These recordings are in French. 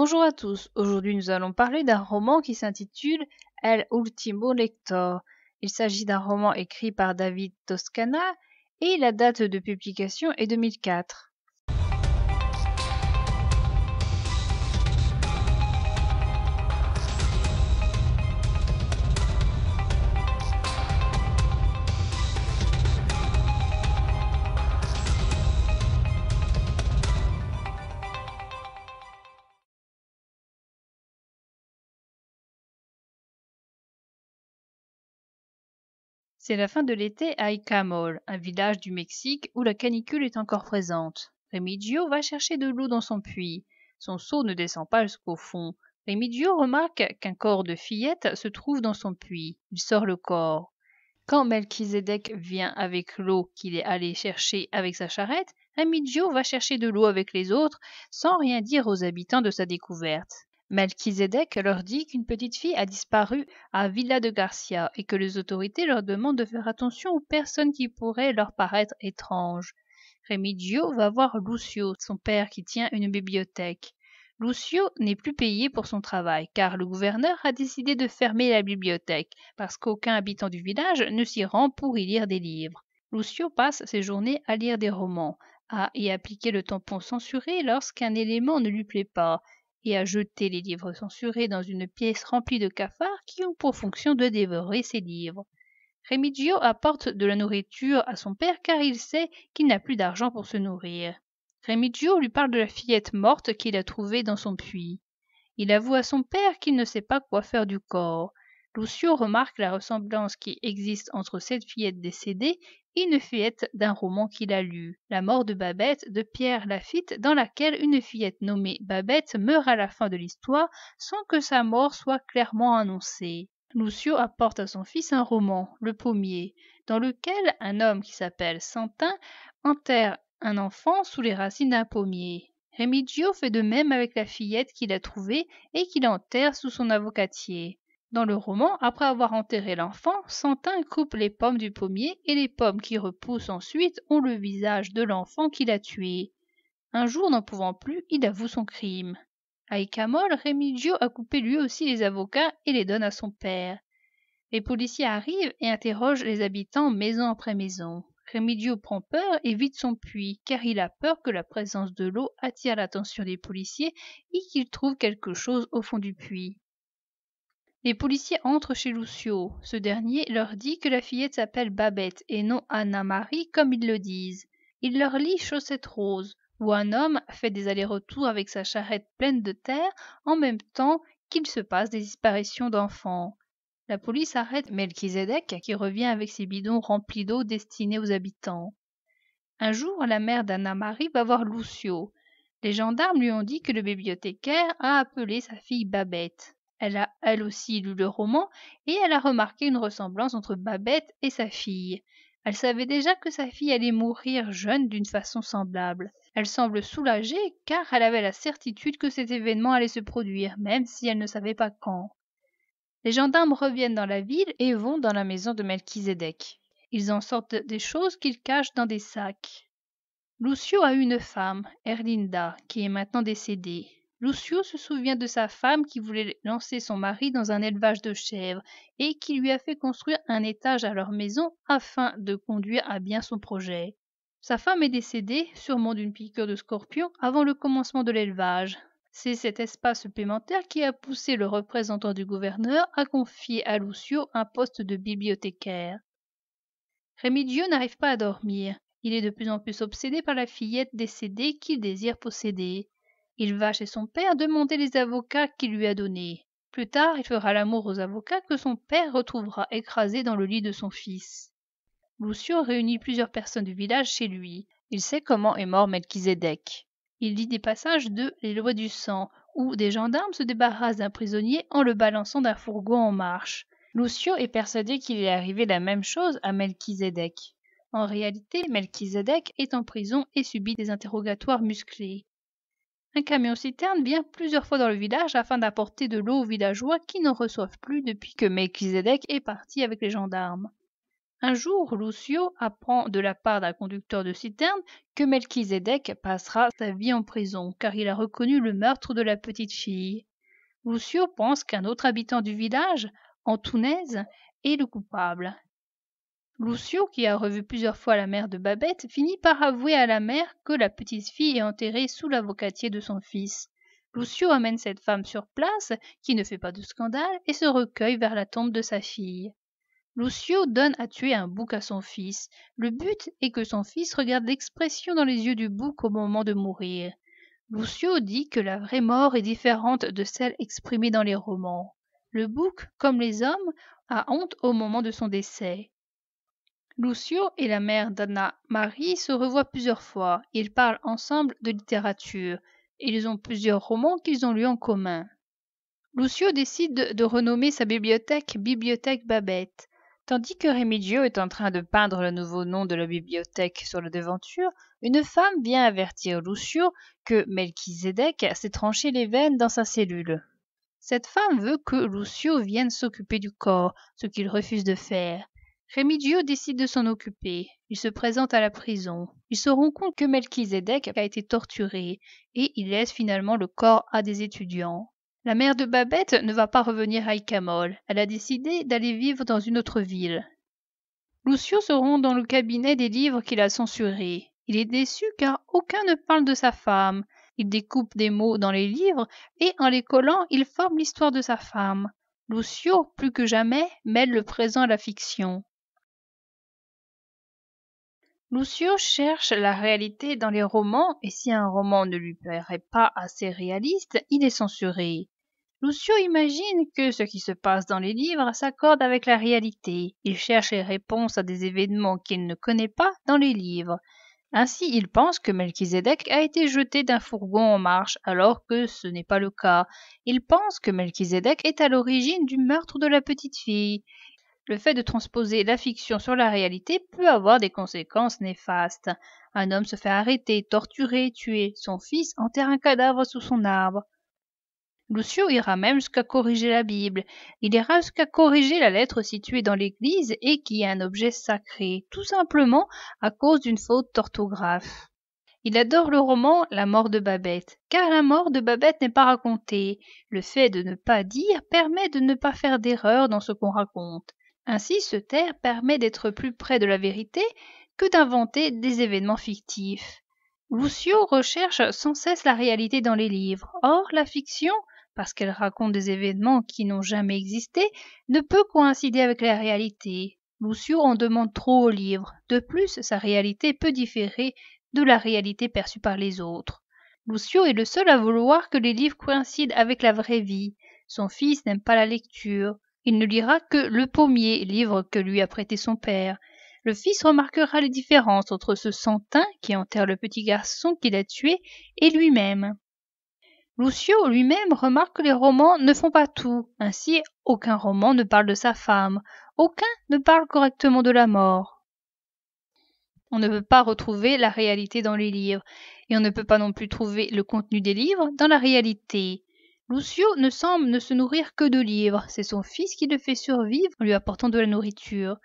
Bonjour à tous, aujourd'hui nous allons parler d'un roman qui s'intitule El Ultimo Lector. Il s'agit d'un roman écrit par David Toscana et la date de publication est 2004. C'est la fin de l'été à Icamol, un village du Mexique où la canicule est encore présente. Remigio va chercher de l'eau dans son puits. Son seau ne descend pas jusqu'au fond. Remigio remarque qu'un corps de fillette se trouve dans son puits. Il sort le corps. Quand Melchizedek vient avec l'eau qu'il est allé chercher avec sa charrette, Remigio va chercher de l'eau avec les autres sans rien dire aux habitants de sa découverte. Melchizedek leur dit qu'une petite fille a disparu à Villa de Garcia et que les autorités leur demandent de faire attention aux personnes qui pourraient leur paraître étranges. Remigio va voir Lucio, son père qui tient une bibliothèque. Lucio n'est plus payé pour son travail car le gouverneur a décidé de fermer la bibliothèque parce qu'aucun habitant du village ne s'y rend pour y lire des livres. Lucio passe ses journées à lire des romans, à y appliquer le tampon censuré lorsqu'un élément ne lui plaît pas, et à jeter les livres censurés dans une pièce remplie de cafards qui ont pour fonction de dévorer ces livres. Remigio apporte de la nourriture à son père car il sait qu'il n'a plus d'argent pour se nourrir. Remigio lui parle de la fillette morte qu'il a trouvée dans son puits. Il avoue à son père qu'il ne sait pas quoi faire du corps. Lucio remarque la ressemblance qui existe entre cette fillette décédée et une fillette d'un roman qu'il a lu, La mort de Babette de Pierre Lafitte, dans laquelle une fillette nommée Babette meurt à la fin de l'histoire sans que sa mort soit clairement annoncée. Lucio apporte à son fils un roman, Le Pommier, dans lequel un homme qui s'appelle Santin enterre un enfant sous les racines d'un pommier. Remigio fait de même avec la fillette qu'il a trouvée et qu'il enterre sous son avocatier. Dans le roman, après avoir enterré l'enfant, Santin coupe les pommes du pommier et les pommes qui repoussent ensuite ont le visage de l'enfant qu'il a tué. Un jour, n'en pouvant plus, il avoue son crime. À Icamol, Remigio a coupé lui aussi les avocats et les donne à son père. Les policiers arrivent et interrogent les habitants maison après maison. Remigio prend peur et vide son puits, car il a peur que la présence de l'eau attire l'attention des policiers et qu'ils trouvent quelque chose au fond du puits. Les policiers entrent chez Lucio. Ce dernier leur dit que la fillette s'appelle Babette et non Anna-Marie comme ils le disent. Il leur lit Chaussette Rose, où un homme fait des allers-retours avec sa charrette pleine de terre en même temps qu'il se passe des disparitions d'enfants. La police arrête Melchizedek qui revient avec ses bidons remplis d'eau destinés aux habitants. Un jour, la mère d'Anna-Marie va voir Lucio. Les gendarmes lui ont dit que le bibliothécaire a appelé sa fille Babette. Elle a elle aussi lu le roman et elle a remarqué une ressemblance entre Babette et sa fille. Elle savait déjà que sa fille allait mourir jeune d'une façon semblable. Elle semble soulagée car elle avait la certitude que cet événement allait se produire, même si elle ne savait pas quand. Les gendarmes reviennent dans la ville et vont dans la maison de Melchizedek. Ils en sortent des choses qu'ils cachent dans des sacs. Lucio a une femme, Erlinda, qui est maintenant décédée. Lucio se souvient de sa femme qui voulait lancer son mari dans un élevage de chèvres et qui lui a fait construire un étage à leur maison afin de conduire à bien son projet. Sa femme est décédée, sûrement d'une piqûre de scorpion, avant le commencement de l'élevage. C'est cet espace supplémentaire qui a poussé le représentant du gouverneur à confier à Lucio un poste de bibliothécaire. Remigio n'arrive pas à dormir. Il est de plus en plus obsédé par la fillette décédée qu'il désire posséder. Il va chez son père demander les avocats qu'il lui a donnés. Plus tard, il fera l'amour aux avocats que son père retrouvera écrasés dans le lit de son fils. Lucio réunit plusieurs personnes du village chez lui. Il sait comment est mort Melchizedek. Il lit des passages de Les lois du sang, où des gendarmes se débarrassent d'un prisonnier en le balançant d'un fourgon en marche. Lucio est persuadé qu'il est arrivé la même chose à Melchizedek. En réalité, Melchizedek est en prison et subit des interrogatoires musclés. Un camion-citerne vient plusieurs fois dans le village afin d'apporter de l'eau aux villageois qui n'en reçoivent plus depuis que Melchizedek est parti avec les gendarmes. Un jour, Lucio apprend de la part d'un conducteur de citerne que Melchizedek passera sa vie en prison car il a reconnu le meurtre de la petite fille. Lucio pense qu'un autre habitant du village, Antounaise, est le coupable Lucio, qui a revu plusieurs fois la mère de Babette, finit par avouer à la mère que la petite fille est enterrée sous l'avocatier de son fils. Lucio amène cette femme sur place, qui ne fait pas de scandale, et se recueille vers la tombe de sa fille. Lucio donne à tuer un bouc à son fils. Le but est que son fils regarde l'expression dans les yeux du bouc au moment de mourir. Lucio dit que la vraie mort est différente de celle exprimée dans les romans. Le bouc, comme les hommes, a honte au moment de son décès. Lucio et la mère d'Anna Marie se revoient plusieurs fois. Ils parlent ensemble de littérature. Ils ont plusieurs romans qu'ils ont lu en commun. Lucio décide de renommer sa bibliothèque Bibliothèque Babette. Tandis que Remigio est en train de peindre le nouveau nom de la bibliothèque sur la devanture, une femme vient avertir Lucio que Melchizedek s'est tranché les veines dans sa cellule. Cette femme veut que Lucio vienne s'occuper du corps, ce qu'il refuse de faire. Remigio décide de s'en occuper. Il se présente à la prison. Il se rend compte que Melchizedek a été torturé et il laisse finalement le corps à des étudiants. La mère de Babette ne va pas revenir à Icamol. Elle a décidé d'aller vivre dans une autre ville. Lucio se rend dans le cabinet des livres qu'il a censurés. Il est déçu car aucun ne parle de sa femme. Il découpe des mots dans les livres et en les collant, il forme l'histoire de sa femme. Lucio, plus que jamais, mêle le présent à la fiction. Lucio cherche la réalité dans les romans, et si un roman ne lui paraît pas assez réaliste, il est censuré. Lucio imagine que ce qui se passe dans les livres s'accorde avec la réalité. Il cherche les réponses à des événements qu'il ne connaît pas dans les livres. Ainsi, il pense que Melchizedek a été jeté d'un fourgon en marche, alors que ce n'est pas le cas. Il pense que Melchizedek est à l'origine du meurtre de la petite fille. Le fait de transposer la fiction sur la réalité peut avoir des conséquences néfastes. Un homme se fait arrêter, torturer, tuer. Son fils enterre un cadavre sous son arbre. Lucio ira même jusqu'à corriger la Bible. Il ira jusqu'à corriger la lettre située dans l'église et qui est un objet sacré, tout simplement à cause d'une faute d'orthographe. Il adore le roman La mort de Babette, car la mort de Babette n'est pas racontée. Le fait de ne pas dire permet de ne pas faire d'erreur dans ce qu'on raconte. Ainsi, se taire permet d'être plus près de la vérité que d'inventer des événements fictifs. Lucio recherche sans cesse la réalité dans les livres. Or, la fiction, parce qu'elle raconte des événements qui n'ont jamais existé, ne peut coïncider avec la réalité. Lucio en demande trop aux livres. De plus, sa réalité peut différer de la réalité perçue par les autres. Lucio est le seul à vouloir que les livres coïncident avec la vraie vie. Son fils n'aime pas la lecture. Il ne lira que le pommier, livre que lui a prêté son père. Le fils remarquera les différences entre ce centin qui enterre le petit garçon qu'il a tué et lui-même. Lucio lui-même remarque que les romans ne font pas tout. Ainsi, aucun roman ne parle de sa femme, aucun ne parle correctement de la mort. On ne peut pas retrouver la réalité dans les livres, et on ne peut pas non plus trouver le contenu des livres dans la réalité. Lucio ne semble ne se nourrir que de livres. C'est son fils qui le fait survivre en lui apportant de la nourriture.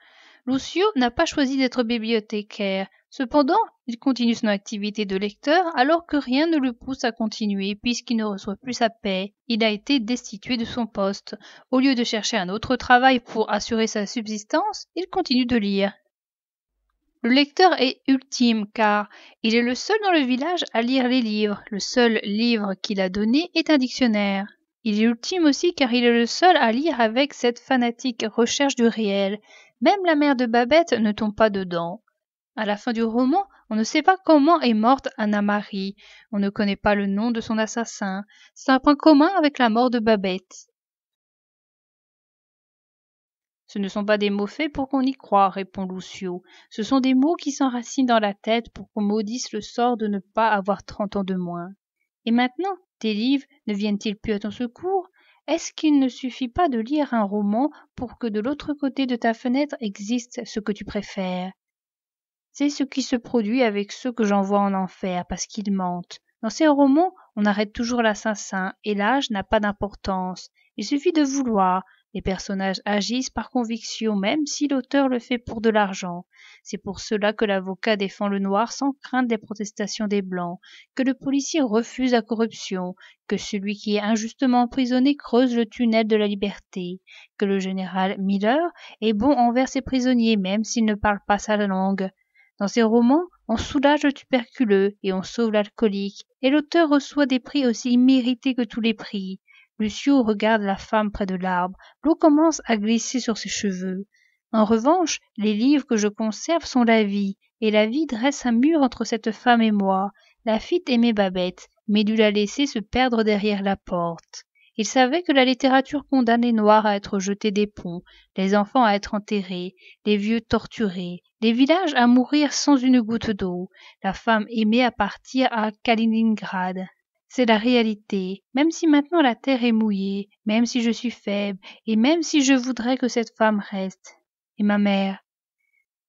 Lucio n'a pas choisi d'être bibliothécaire. Cependant, il continue son activité de lecteur alors que rien ne le pousse à continuer puisqu'il ne reçoit plus sa paix. Il a été destitué de son poste. Au lieu de chercher un autre travail pour assurer sa subsistance, il continue de lire. Le lecteur est ultime car il est le seul dans le village à lire les livres. Le seul livre qu'il a donné est un dictionnaire. Il est ultime aussi car il est le seul à lire avec cette fanatique recherche du réel. Même la mère de Babette ne tombe pas dedans. À la fin du roman, on ne sait pas comment est morte Anna Marie. On ne connaît pas le nom de son assassin. C'est un point commun avec la mort de Babette ce ne sont pas des mots faits pour qu'on y croie répond Lucio ce sont des mots qui s'enracinent dans la tête pour qu'on maudisse le sort de ne pas avoir trente ans de moins et maintenant tes livres ne viennent-ils plus à ton secours est-ce qu'il ne suffit pas de lire un roman pour que de l'autre côté de ta fenêtre existe ce que tu préfères C'est ce qui se produit avec ceux que j'envoie en enfer parce qu'ils mentent. Dans ces romans, on arrête toujours l'assassin et l'âge n'a pas d'importance. Il suffit de vouloir. Les personnages agissent par conviction même si l'auteur le fait pour de l'argent. C'est pour cela que l'avocat défend le noir sans crainte des protestations des blancs, que le policier refuse la corruption, que celui qui est injustement emprisonné creuse le tunnel de la liberté, que le général Miller est bon envers ses prisonniers même s'il ne parle pas sa langue. Dans ses romans, on soulage le tuberculeux et on sauve l'alcoolique, et l'auteur reçoit des prix aussi mérités que tous les prix lucio regarde la femme près de l'arbre l'eau commence à glisser sur ses cheveux en revanche les livres que je conserve sont la vie et la vie dresse un mur entre cette femme et moi La fille aimait babette mais dut la laisser se perdre derrière la porte il savait que la littérature condamne les noirs à être jetés des ponts les enfants à être enterrés les vieux torturés les villages à mourir sans une goutte d'eau la femme aimée à partir à Kaliningrad c'est la réalité. Même si maintenant la terre est mouillée, même si je suis faible, et même si je voudrais que cette femme reste. Et ma mère.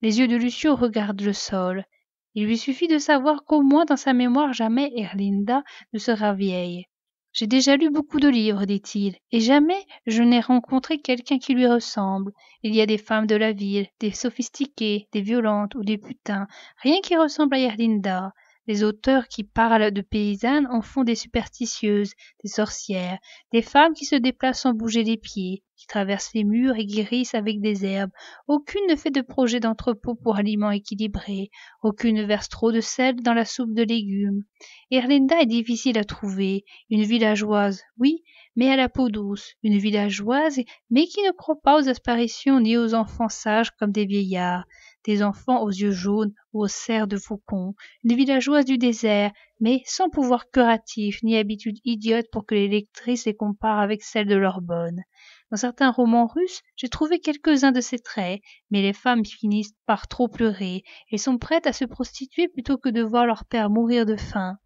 Les yeux de Lucio regardent le sol. Il lui suffit de savoir qu'au moins dans sa mémoire jamais Erlinda ne sera vieille. J'ai déjà lu beaucoup de livres, dit-il, et jamais je n'ai rencontré quelqu'un qui lui ressemble. Il y a des femmes de la ville, des sophistiquées, des violentes ou des putains, rien qui ressemble à Erlinda. Les auteurs qui parlent de paysannes en font des superstitieuses, des sorcières, des femmes qui se déplacent sans bouger les pieds, qui traversent les murs et guérissent avec des herbes. Aucune ne fait de projet d'entrepôt pour aliments équilibrés, aucune ne verse trop de sel dans la soupe de légumes. Erlinda est difficile à trouver, une villageoise, oui, mais à la peau douce, une villageoise, mais qui ne croit pas aux apparitions ni aux enfants sages comme des vieillards des enfants aux yeux jaunes ou aux serres de faucon, des villageoises du désert, mais sans pouvoir curatif ni habitude idiote pour que les lectrices les comparent avec celles de leur bonne. Dans certains romans russes, j'ai trouvé quelques-uns de ces traits, mais les femmes finissent par trop pleurer et sont prêtes à se prostituer plutôt que de voir leur père mourir de faim.